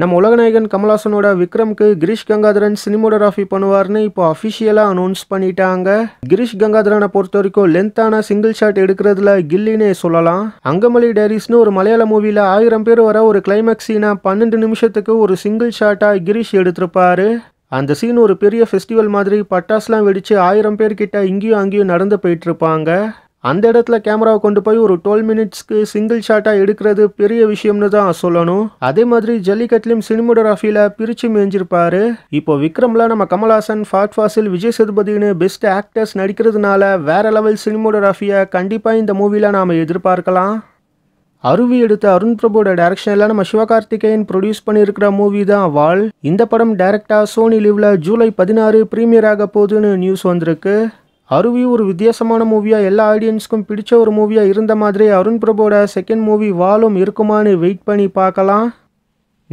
நம்ம உலகநாயகன் கமலாசனோட விக்ரம்க்கு கிரீஷ் கங்காதரன் சினிமோடராஃபி பண்ணுவார்னு இப்போ அஃபிஷியலாக அனௌன்ஸ் பண்ணிட்டாங்க கிரீஷ் கங்காதரனை பொறுத்த வரைக்கும் லென்த்தான சிங்கிள் ஷாட் எடுக்கிறதுல கில்லினே சொல்லலாம் அங்கமலி டேரிஸ்னு ஒரு மலையாள மூவியில் ஆயிரம் பேர் வர ஒரு கிளைமேக்ஸ் சீனா பன்னெண்டு நிமிஷத்துக்கு ஒரு சிங்கிள் ஷாட்டாக கிரீஷ் எடுத்திருப்பாரு அந்த சீன் ஒரு பெரிய ஃபெஸ்டிவல் மாதிரி பட்டாஸ்லாம் வெடித்து ஆயிரம் பேர்கிட்ட இங்கேயும் அங்கேயும் நடந்து போயிட்டு இருப்பாங்க அந்த இடத்துல கேமராவை கொண்டு போய் ஒரு டுவெல் மினிட்ஸ்க்கு சிங்கிள் ஷாட்டாக எடுக்கிறது பெரிய விஷயம்னு தான் சொல்லணும் அதே மாதிரி ஜல்லிக்கட்லையும் சினிமோடராஃபியில் பிரித்து மேஞ்சிருப்பாரு இப்போ விக்ரம்ல நம்ம கமல்ஹாசன் ஃபாட் ஃபாசில் விஜய் சேதுபதினு பெஸ்ட் ஆக்டர்ஸ் நடிக்கிறதுனால வேற லெவல் சினிமோடராஃபியை கண்டிப்பாக இந்த மூவியில் நாம் எதிர்பார்க்கலாம் அருவி எடுத்த அருண் பிரபுவோட டைரக்ஷனில் நம்ம சிவகார்த்திகேயன் ப்ரொடியூஸ் பண்ணியிருக்கிற மூவி தான் வால் இந்த படம் டைரக்டாக சோனி லிவ்ல ஜூலை பதினாறு ப்ரீமியர் ஆக போகுதுன்னு நியூஸ் வந்திருக்கு அருவி ஒரு வித்தியாசமான மூவியாக எல்லா ஆடியன்ஸ்க்கும் பிடிச்ச ஒரு மூவியாக இருந்த மாதிரி அருண் பிரபோட செகண்ட் மூவி வாலும் இருக்குமான்னு வெயிட் பண்ணி பார்க்கலாம்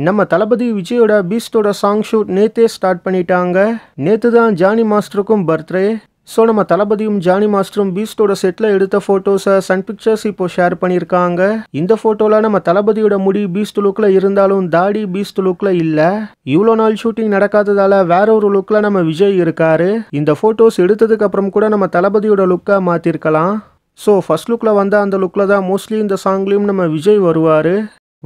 நம்ம தளபதி விஜயோட பீஸ்டோட சாங் ஷூட் நேத்தே ஸ்டார்ட் பண்ணிட்டாங்க நேற்று தான் ஜானி மாஸ்டருக்கும் பர்த்டே ஸோ நம்ம தளபதியும் ஜானி மாஸ்டரும் பீஸ்டோட செட்டில் எடுத்த ஃபோட்டோஸை சன் பிக்சர்ஸ் இப்போ ஷேர் பண்ணியிருக்காங்க இந்த ஃபோட்டோவில் நம்ம தளபதியோட முடி பீஸ்ட் லுக்கில் இருந்தாலும் தாடி பீஸ்ட் லுக்கில் இல்லை இவ்வளோ நாள் ஷூட்டிங் நடக்காததால் வேற ஒரு லுக்கில் நம்ம விஜய் இருக்காரு இந்த ஃபோட்டோஸ் எடுத்ததுக்கு அப்புறம் கூட நம்ம தளபதியோட லுக்காக மாற்றிருக்கலாம் ஸோ ஃபர்ஸ்ட் லுக்கில் வந்த அந்த லுக்கில் தான் மோஸ்ட்லி இந்த சாங்லேயும் நம்ம விஜய் வருவார்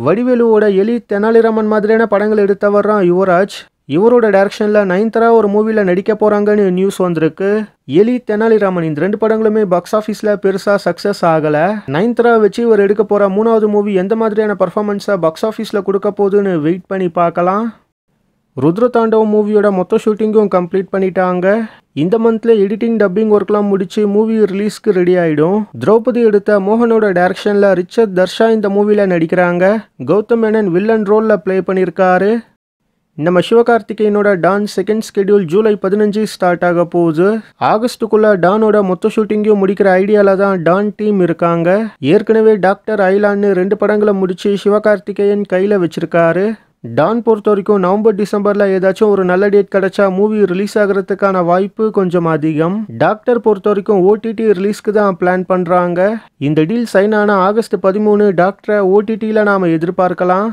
வடிவேலுவோட எலி தெனாலிராமன் மாதிரியான படங்கள் எடுத்தவர் தான் யுவராஜ் இவரோட டேரக்ஷனில் நயன்தாரா ஒரு மூவியில் நடிக்க போகிறாங்கன்னு நியூஸ் வந்திருக்கு எலி தெனாலிராமன் இந்த ரெண்டு படங்களுமே பாக்ஸ் ஆஃபீஸில் பெருசாக சக்ஸஸ் ஆகலை நயன்தாரா வச்சு இவர் எடுக்க போகிற மூணாவது மூவி எந்த மாதிரியான பர்ஃபார்மன்ஸை பாக்ஸ் ஆஃபீஸில் கொடுக்க போகுதுன்னு வெயிட் பண்ணி பார்க்கலாம் ருத்ர தாண்டவ மூவியோட மொத்த ஷூட்டிங்கும் கம்ப்ளீட் பண்ணிட்டாங்க இந்த மந்த்ல எடிட்டிங் டப்பிங் ஒர்க்லாம் முடிச்சு மூவி ரிலீஸ்க்கு ரெடி ஆயிடும் திரௌபதி எடுத்த மோகனோட டைரக்ஷன்ல ரிச்சர்ட் தர்ஷா இந்த மூவில நடிக்கிறாங்க கௌதம் மேனன் வில்லன் ரோல்ல பிளே பண்ணியிருக்காரு நம்ம சிவகார்த்திகேயனோட டான் செகண்ட் ஸ்கெடியூல் ஜூலை பதினஞ்சு ஸ்டார்ட் ஆக போகுது ஆகஸ்டுக்குள்ள டானோட மொத்த ஷூட்டிங்கையும் முடிக்கிற ஐடியால தான் டான் டீம் இருக்காங்க ஏற்கனவே டாக்டர் ஐலான்னு ரெண்டு படங்களை முடிச்சு சிவகார்த்திகேயன் கையில் வச்சிருக்காரு டான் பொறுத்த வரைக்கும் நவம்பர் டிசம்பரில் ஏதாச்சும் ஒரு நல்ல டேட் கிடைச்சா மூவி ரிலீஸ் ஆகிறதுக்கான வாய்ப்பு கொஞ்சம் அதிகம் டாக்டர் பொறுத்த வரைக்கும் ஓடிடி ரிலீஸ்க்கு தான் பிளான் பண்ணுறாங்க இந்த டீல் சைன் ஆன ஆகஸ்ட் பதிமூணு டாக்டரை ஓடிடியில் நாம் எதிர்பார்க்கலாம்